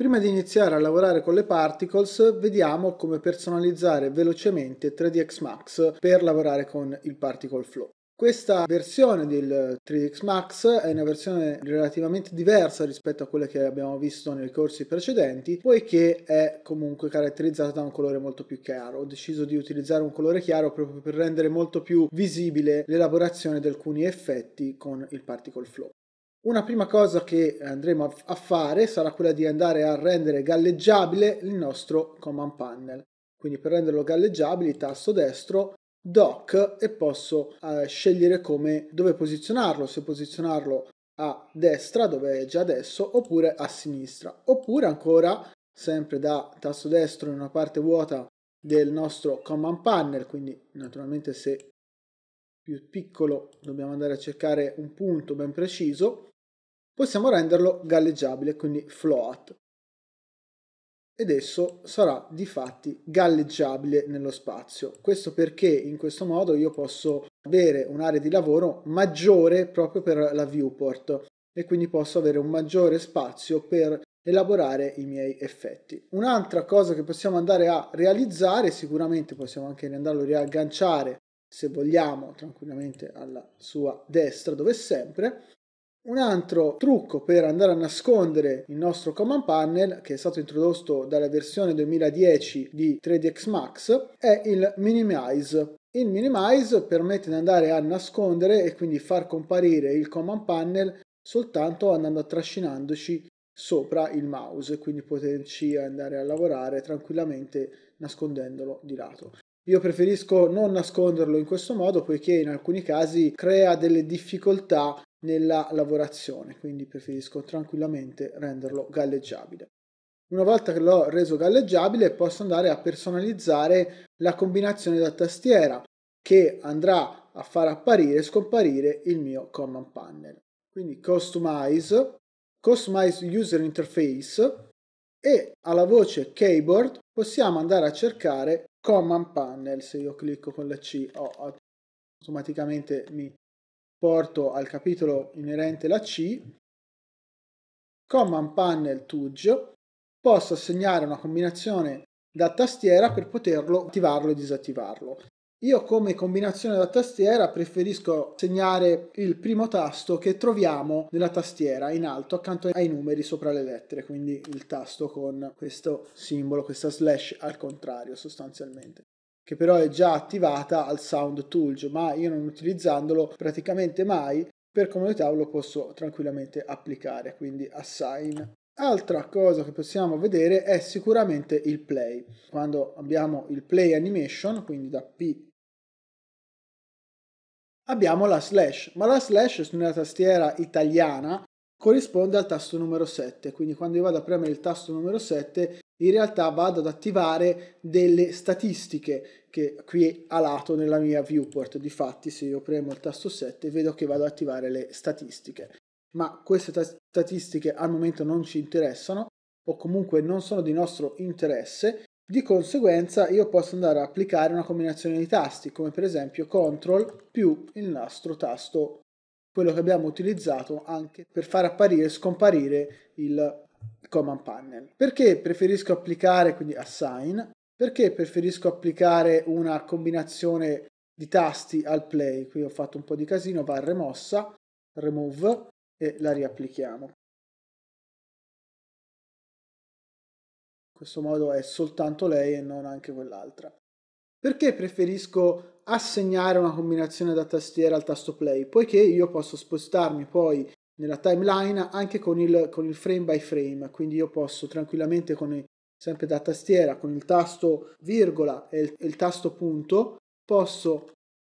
Prima di iniziare a lavorare con le particles vediamo come personalizzare velocemente 3 dx Max per lavorare con il particle flow. Questa versione del 3 dx Max è una versione relativamente diversa rispetto a quella che abbiamo visto nei corsi precedenti, poiché è comunque caratterizzata da un colore molto più chiaro. Ho deciso di utilizzare un colore chiaro proprio per rendere molto più visibile l'elaborazione di alcuni effetti con il Particle Flow. Una prima cosa che andremo a fare sarà quella di andare a rendere galleggiabile il nostro command panel. Quindi per renderlo galleggiabile tasto destro doc e posso eh, scegliere come dove posizionarlo, se posizionarlo a destra dove è già adesso oppure a sinistra oppure ancora sempre da tasto destro in una parte vuota del nostro command panel quindi naturalmente se più piccolo dobbiamo andare a cercare un punto ben preciso possiamo renderlo galleggiabile, quindi float. Ed esso sarà di fatti galleggiabile nello spazio. Questo perché in questo modo io posso avere un'area di lavoro maggiore proprio per la viewport e quindi posso avere un maggiore spazio per elaborare i miei effetti. Un'altra cosa che possiamo andare a realizzare, sicuramente possiamo anche andarlo a riagganciare se vogliamo tranquillamente alla sua destra dove sempre, un altro trucco per andare a nascondere il nostro command panel, che è stato introdotto dalla versione 2010 di 3 dx Max, è il minimize. Il minimize permette di andare a nascondere e quindi far comparire il command panel soltanto andando a trascinandoci sopra il mouse, quindi poterci andare a lavorare tranquillamente nascondendolo di lato. Io preferisco non nasconderlo in questo modo poiché in alcuni casi crea delle difficoltà nella lavorazione, quindi preferisco tranquillamente renderlo galleggiabile. Una volta che l'ho reso galleggiabile posso andare a personalizzare la combinazione da tastiera che andrà a far apparire e scomparire il mio command panel. Quindi customize, customize user interface e alla voce keyboard possiamo andare a cercare command panel. Se io clicco con la C ho oh, automaticamente mi porto al capitolo inerente la C, Command Panel TUG, posso assegnare una combinazione da tastiera per poterlo attivarlo e disattivarlo. Io come combinazione da tastiera preferisco segnare il primo tasto che troviamo nella tastiera in alto accanto ai numeri sopra le lettere, quindi il tasto con questo simbolo, questa slash al contrario sostanzialmente che però è già attivata al Sound Toolge, ma io non utilizzandolo praticamente mai, per comodità lo posso tranquillamente applicare, quindi assign. Altra cosa che possiamo vedere è sicuramente il play. Quando abbiamo il play animation, quindi da P abbiamo la slash, ma la slash nella tastiera italiana corrisponde al tasto numero 7, quindi quando io vado a premere il tasto numero 7 in realtà vado ad attivare delle statistiche che qui a lato nella mia viewport. Difatti se io premo il tasto 7 vedo che vado ad attivare le statistiche. Ma queste statistiche al momento non ci interessano o comunque non sono di nostro interesse. Di conseguenza io posso andare a applicare una combinazione di tasti come per esempio CTRL più il nastro tasto quello che abbiamo utilizzato anche per far apparire e scomparire il command panel. Perché preferisco applicare, quindi assign, perché preferisco applicare una combinazione di tasti al play? Qui ho fatto un po' di casino, va rimossa, remove e la riapplichiamo. In questo modo è soltanto lei e non anche quell'altra. Perché preferisco assegnare una combinazione da tastiera al tasto play? Poiché io posso spostarmi poi nella timeline anche con il, con il frame by frame, quindi io posso tranquillamente con i, sempre da tastiera con il tasto virgola e il, il tasto punto posso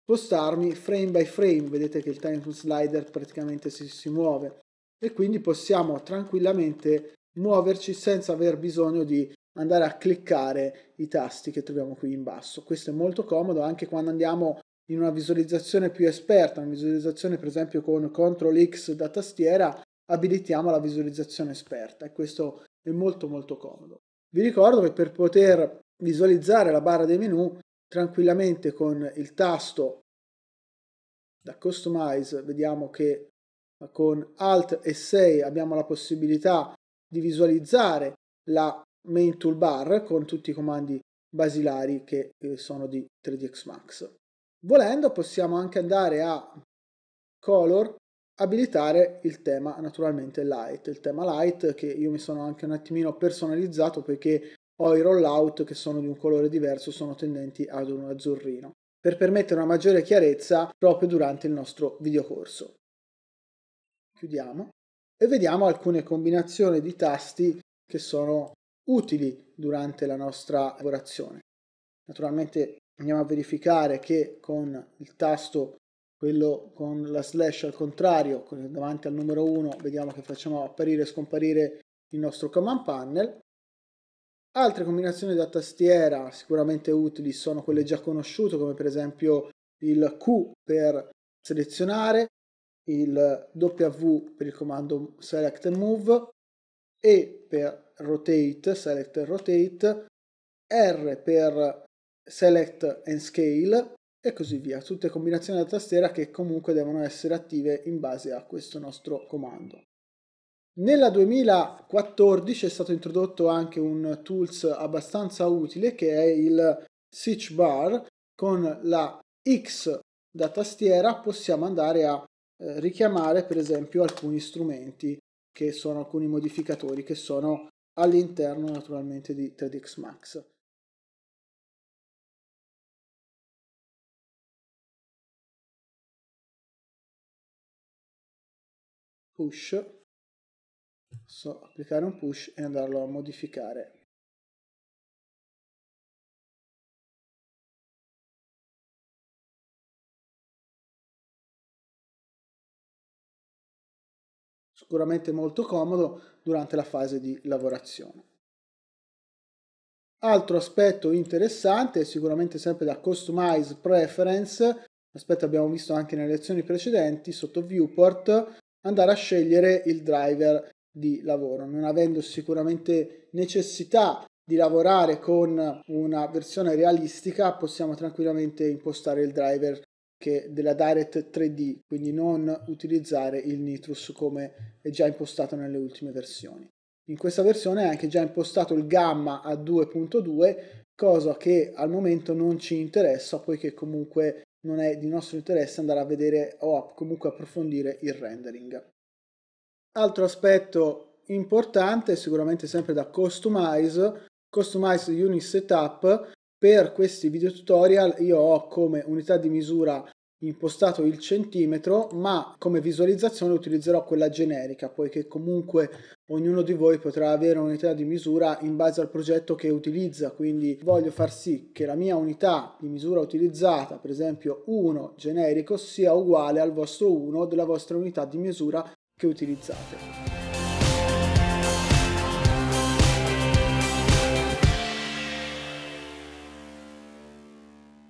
spostarmi frame by frame, vedete che il time slider praticamente si, si muove e quindi possiamo tranquillamente muoverci senza aver bisogno di andare a cliccare i tasti che troviamo qui in basso. Questo è molto comodo anche quando andiamo in una visualizzazione più esperta, una visualizzazione per esempio con CTRL X da tastiera, abilitiamo la visualizzazione esperta e questo è molto molto comodo. Vi ricordo che per poter visualizzare la barra dei menu tranquillamente con il tasto da Customize vediamo che con Alt e 6 abbiamo la possibilità di visualizzare la main toolbar con tutti i comandi basilari che eh, sono di 3ds Max. Volendo possiamo anche andare a color, abilitare il tema naturalmente light, il tema light che io mi sono anche un attimino personalizzato perché ho i rollout che sono di un colore diverso, sono tendenti ad un azzurrino, per permettere una maggiore chiarezza proprio durante il nostro videocorso. Chiudiamo e vediamo alcune combinazioni di tasti che sono utili durante la nostra lavorazione. Naturalmente andiamo a verificare che con il tasto quello con la slash al contrario davanti al numero 1 vediamo che facciamo apparire e scomparire il nostro command panel altre combinazioni da tastiera sicuramente utili sono quelle già conosciute come per esempio il Q per selezionare il W per il comando select and move E per rotate select and rotate R per select and scale e così via, tutte combinazioni da tastiera che comunque devono essere attive in base a questo nostro comando. Nella 2014 è stato introdotto anche un tools abbastanza utile che è il Switch Bar, con la X da tastiera possiamo andare a eh, richiamare per esempio alcuni strumenti che sono alcuni modificatori che sono all'interno naturalmente di 3ds Max. push, posso applicare un push e andarlo a modificare. Sicuramente molto comodo durante la fase di lavorazione. Altro aspetto interessante, sicuramente sempre da Customize Preference, aspetto abbiamo visto anche nelle lezioni precedenti, sotto Viewport andare a scegliere il driver di lavoro, non avendo sicuramente necessità di lavorare con una versione realistica, possiamo tranquillamente impostare il driver che della Direct 3D, quindi non utilizzare il Nitrus come è già impostato nelle ultime versioni. In questa versione è anche già impostato il gamma a 2.2, cosa che al momento non ci interessa poiché comunque non è di nostro interesse andare a vedere o a comunque approfondire il rendering. Altro aspetto importante, sicuramente sempre da Customize, Customize Unit Setup, per questi video tutorial io ho come unità di misura impostato il centimetro, ma come visualizzazione utilizzerò quella generica, poiché comunque ognuno di voi potrà avere un'unità di misura in base al progetto che utilizza, quindi voglio far sì che la mia unità di misura utilizzata, per esempio 1 generico, sia uguale al vostro 1 della vostra unità di misura che utilizzate.